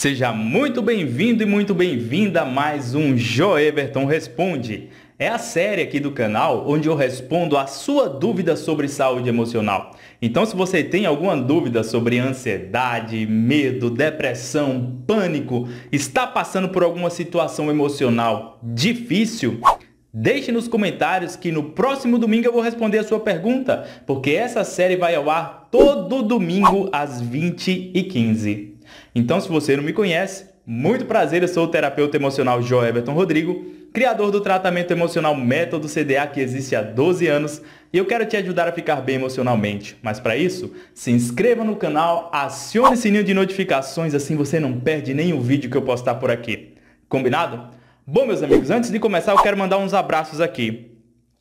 Seja muito bem-vindo e muito bem-vinda a mais um Jo Everton Responde. É a série aqui do canal onde eu respondo a sua dúvida sobre saúde emocional. Então, se você tem alguma dúvida sobre ansiedade, medo, depressão, pânico, está passando por alguma situação emocional difícil, Deixe nos comentários que no próximo domingo eu vou responder a sua pergunta, porque essa série vai ao ar todo domingo às 20h15. Então, se você não me conhece, muito prazer, eu sou o terapeuta emocional João Everton Rodrigo, criador do tratamento emocional Método CDA que existe há 12 anos, e eu quero te ajudar a ficar bem emocionalmente. Mas para isso, se inscreva no canal, acione o sininho de notificações, assim você não perde nenhum vídeo que eu postar por aqui. Combinado? Bom, meus amigos, antes de começar, eu quero mandar uns abraços aqui.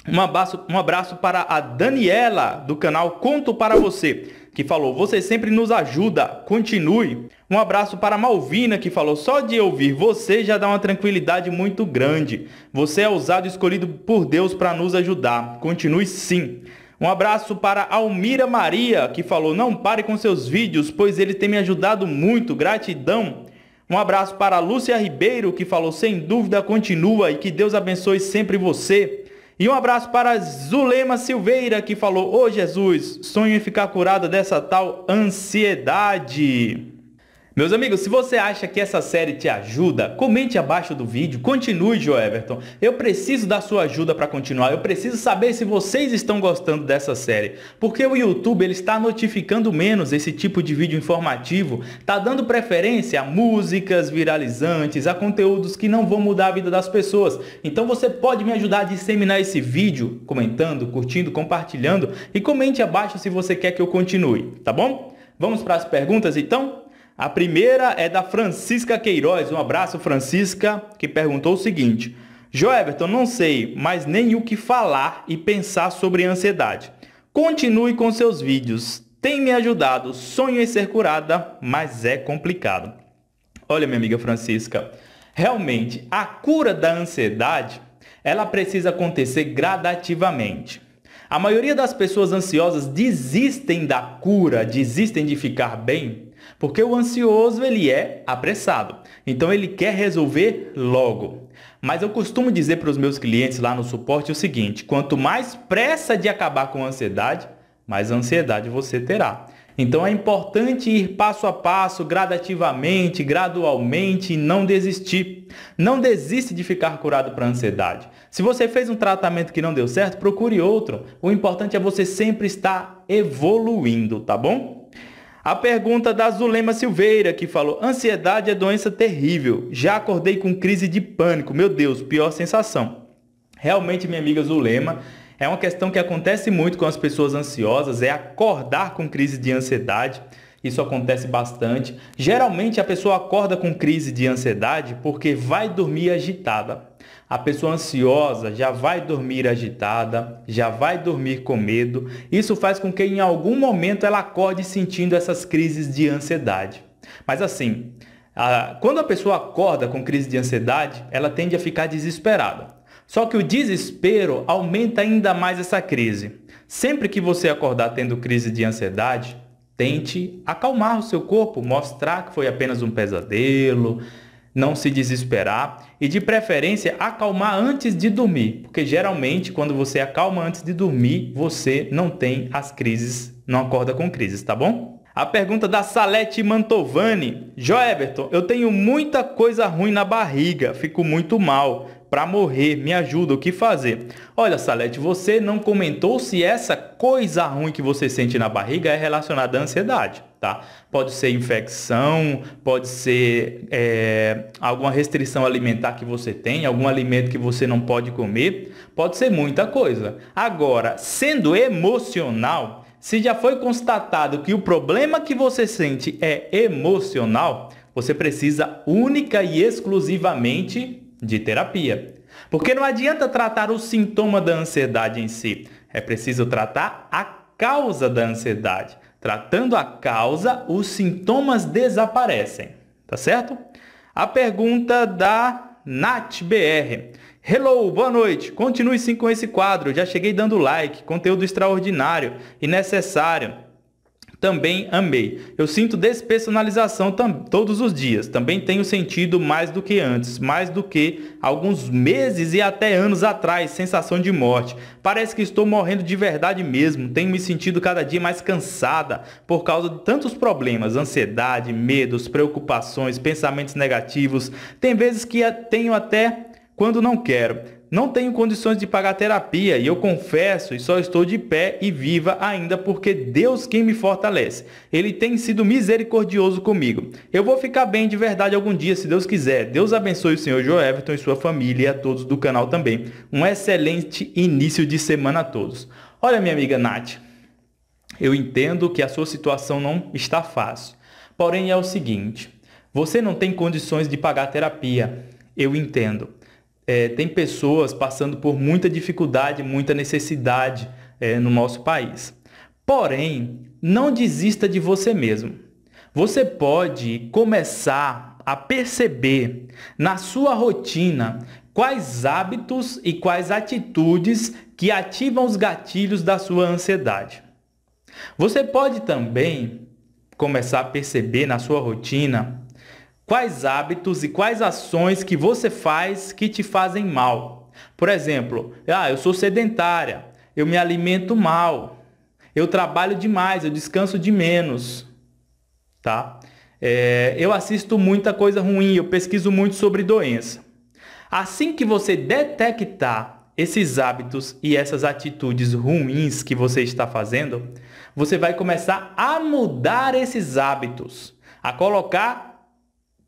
Um abraço, um abraço para a Daniela, do canal Conto Para Você, que falou, você sempre nos ajuda, continue. Um abraço para Malvina que falou: só de ouvir você já dá uma tranquilidade muito grande. Você é usado e escolhido por Deus para nos ajudar. Continue sim. Um abraço para Almira Maria que falou: não pare com seus vídeos, pois ele tem me ajudado muito. Gratidão. Um abraço para Lúcia Ribeiro que falou: sem dúvida continua e que Deus abençoe sempre você. E um abraço para Zulema Silveira que falou: Ô oh, Jesus, sonho em ficar curada dessa tal ansiedade. Meus amigos, se você acha que essa série te ajuda, comente abaixo do vídeo, continue, Joe Everton. Eu preciso da sua ajuda para continuar, eu preciso saber se vocês estão gostando dessa série, porque o YouTube ele está notificando menos esse tipo de vídeo informativo, tá dando preferência a músicas viralizantes, a conteúdos que não vão mudar a vida das pessoas. Então você pode me ajudar a disseminar esse vídeo, comentando, curtindo, compartilhando e comente abaixo se você quer que eu continue, tá bom? Vamos para as perguntas então? A primeira é da Francisca Queiroz. Um abraço, Francisca, que perguntou o seguinte. Everton, não sei mais nem o que falar e pensar sobre ansiedade. Continue com seus vídeos. Tem me ajudado. Sonho em ser curada, mas é complicado. Olha, minha amiga Francisca, realmente a cura da ansiedade, ela precisa acontecer gradativamente. A maioria das pessoas ansiosas desistem da cura, desistem de ficar bem porque o ansioso, ele é apressado. Então ele quer resolver logo. Mas eu costumo dizer para os meus clientes lá no suporte o seguinte: quanto mais pressa de acabar com a ansiedade, mais ansiedade você terá. Então é importante ir passo a passo, gradativamente, gradualmente e não desistir. Não desiste de ficar curado para a ansiedade. Se você fez um tratamento que não deu certo, procure outro. O importante é você sempre estar evoluindo, tá bom? A pergunta da Zulema Silveira, que falou: ansiedade é doença terrível. Já acordei com crise de pânico. Meu Deus, pior sensação. Realmente, minha amiga Zulema, é uma questão que acontece muito com as pessoas ansiosas, é acordar com crise de ansiedade. Isso acontece bastante. Geralmente a pessoa acorda com crise de ansiedade porque vai dormir agitada. A pessoa ansiosa já vai dormir agitada, já vai dormir com medo. Isso faz com que em algum momento ela acorde sentindo essas crises de ansiedade. Mas assim, a... quando a pessoa acorda com crise de ansiedade, ela tende a ficar desesperada. Só que o desespero aumenta ainda mais essa crise. Sempre que você acordar tendo crise de ansiedade, Tente acalmar o seu corpo, mostrar que foi apenas um pesadelo, não se desesperar e de preferência acalmar antes de dormir, porque geralmente quando você acalma antes de dormir, você não tem as crises, não acorda com crises, tá bom? A pergunta da Salete Mantovani. Everton, eu tenho muita coisa ruim na barriga, fico muito mal para morrer, me ajuda, o que fazer? Olha, Salete, você não comentou se essa coisa ruim que você sente na barriga é relacionada à ansiedade, tá? Pode ser infecção, pode ser é, alguma restrição alimentar que você tem, algum alimento que você não pode comer, pode ser muita coisa. Agora, sendo emocional, se já foi constatado que o problema que você sente é emocional, você precisa única e exclusivamente de terapia. Porque não adianta tratar o sintoma da ansiedade em si, é preciso tratar a causa da ansiedade. Tratando a causa, os sintomas desaparecem, tá certo? A pergunta da NatBR. Hello, boa noite. Continue sim com esse quadro. Já cheguei dando like, conteúdo extraordinário e necessário. Também amei. Eu sinto despersonalização todos os dias. Também tenho sentido mais do que antes, mais do que alguns meses e até anos atrás, sensação de morte. Parece que estou morrendo de verdade mesmo. Tenho me sentido cada dia mais cansada por causa de tantos problemas, ansiedade, medos, preocupações, pensamentos negativos. Tem vezes que tenho até quando não quero. Não tenho condições de pagar terapia e eu confesso e só estou de pé e viva ainda porque Deus quem me fortalece. Ele tem sido misericordioso comigo. Eu vou ficar bem de verdade algum dia se Deus quiser. Deus abençoe o senhor Joe Everton e sua família e a todos do canal também. Um excelente início de semana a todos. Olha minha amiga Nath, eu entendo que a sua situação não está fácil. Porém é o seguinte, você não tem condições de pagar terapia. Eu entendo é, tem pessoas passando por muita dificuldade, muita necessidade é, no nosso país. Porém, não desista de você mesmo. Você pode começar a perceber na sua rotina quais hábitos e quais atitudes que ativam os gatilhos da sua ansiedade. Você pode também começar a perceber na sua rotina Quais hábitos e quais ações que você faz que te fazem mal? Por exemplo, ah, eu sou sedentária, eu me alimento mal, eu trabalho demais, eu descanso de menos, tá? É, eu assisto muita coisa ruim, eu pesquiso muito sobre doença. Assim que você detectar esses hábitos e essas atitudes ruins que você está fazendo, você vai começar a mudar esses hábitos, a colocar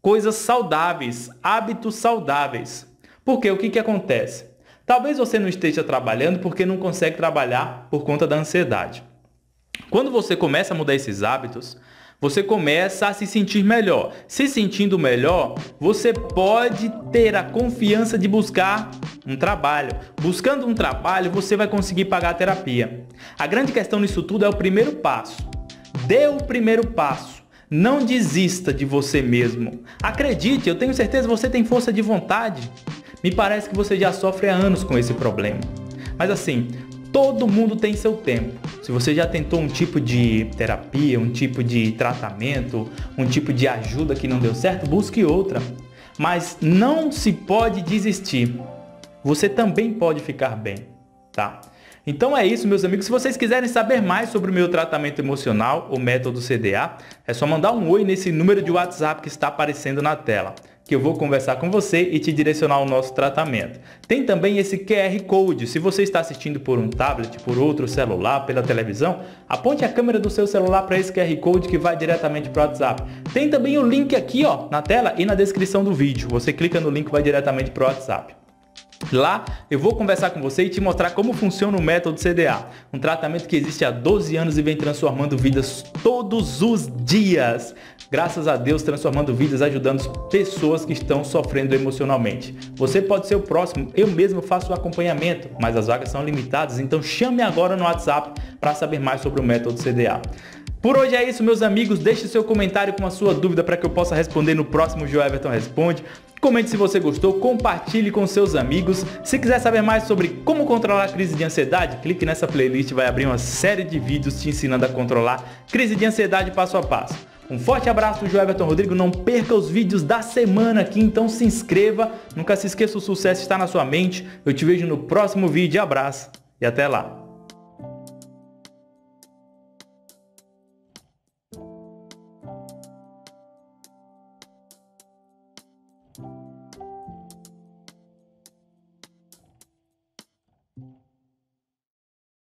coisas saudáveis, hábitos saudáveis. Porque o que, que acontece? Talvez você não esteja trabalhando porque não consegue trabalhar por conta da ansiedade. Quando você começa a mudar esses hábitos, você começa a se sentir melhor. Se sentindo melhor, você pode ter a confiança de buscar um trabalho. Buscando um trabalho, você vai conseguir pagar a terapia. A grande questão nisso tudo é o primeiro passo. Dê o primeiro passo. Não desista de você mesmo. Acredite, eu tenho certeza que você tem força de vontade. Me parece que você já sofre há anos com esse problema. Mas assim, todo mundo tem seu tempo. Se você já tentou um tipo de terapia, um tipo de tratamento, um tipo de ajuda que não deu certo, busque outra. Mas não se pode desistir. Você também pode ficar bem, tá? Então é isso, meus amigos. Se vocês quiserem saber mais sobre o meu tratamento emocional, o método CDA, é só mandar um oi nesse número de WhatsApp que está aparecendo na tela, que eu vou conversar com você e te direcionar o nosso tratamento. Tem também esse QR Code. Se você está assistindo por um tablet, por outro celular, pela televisão, aponte a câmera do seu celular para esse QR Code que vai diretamente para o WhatsApp. Tem também o link aqui ó, na tela e na descrição do vídeo. Você clica no link e vai diretamente para o WhatsApp. Lá eu vou conversar com você e te mostrar como funciona o método CDA, um tratamento que existe há 12 anos e vem transformando vidas todos os dias. Graças a Deus, transformando vidas, ajudando pessoas que estão sofrendo emocionalmente. Você pode ser o próximo, eu mesmo faço o acompanhamento, mas as vagas são limitadas, então chame agora no WhatsApp para saber mais sobre o método CDA. Por hoje é isso, meus amigos. Deixe seu comentário com a sua dúvida para que eu possa responder no próximo Joe Everton Responde. Comente se você gostou, compartilhe com seus amigos. Se quiser saber mais sobre como controlar a crise de ansiedade, clique nessa playlist, vai abrir uma série de vídeos te ensinando a controlar crise de ansiedade passo a passo. Um forte abraço Joe Everton Rodrigo, não perca os vídeos da semana aqui, então se inscreva. Nunca se esqueça, o sucesso está na sua mente. Eu te vejo no próximo vídeo, abraço e até lá.